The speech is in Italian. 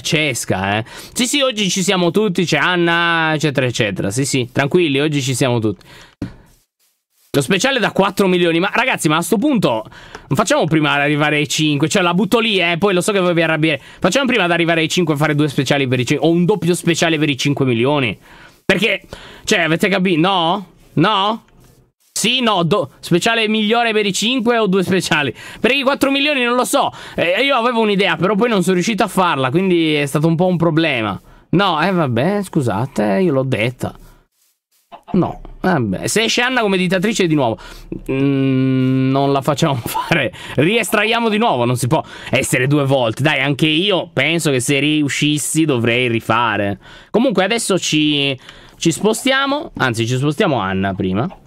Cesca, eh. Sì, sì, oggi ci siamo tutti, c'è Anna, eccetera, eccetera. Sì, sì, tranquilli, oggi ci siamo tutti. Lo speciale da 4 milioni, ma ragazzi, ma a sto punto non facciamo prima ad arrivare ai 5, cioè la butto lì, eh, poi lo so che voi vi arrabbiate. Facciamo prima ad arrivare ai 5 e fare due speciali per i 5, o un doppio speciale per i 5 milioni. Perché, cioè, avete capito? No? No? Sì, no, do, speciale migliore per i 5 o due speciali? Perché i 4 milioni non lo so. Eh, io avevo un'idea, però poi non sono riuscito a farla, quindi è stato un po' un problema. No, eh vabbè, scusate, io l'ho detta. No, vabbè. Se esce Anna come ditatrice di nuovo, mm, non la facciamo fare. Riestraiamo di nuovo, non si può essere due volte. Dai, anche io penso che se riuscissi dovrei rifare. Comunque adesso ci, ci spostiamo, anzi ci spostiamo Anna prima.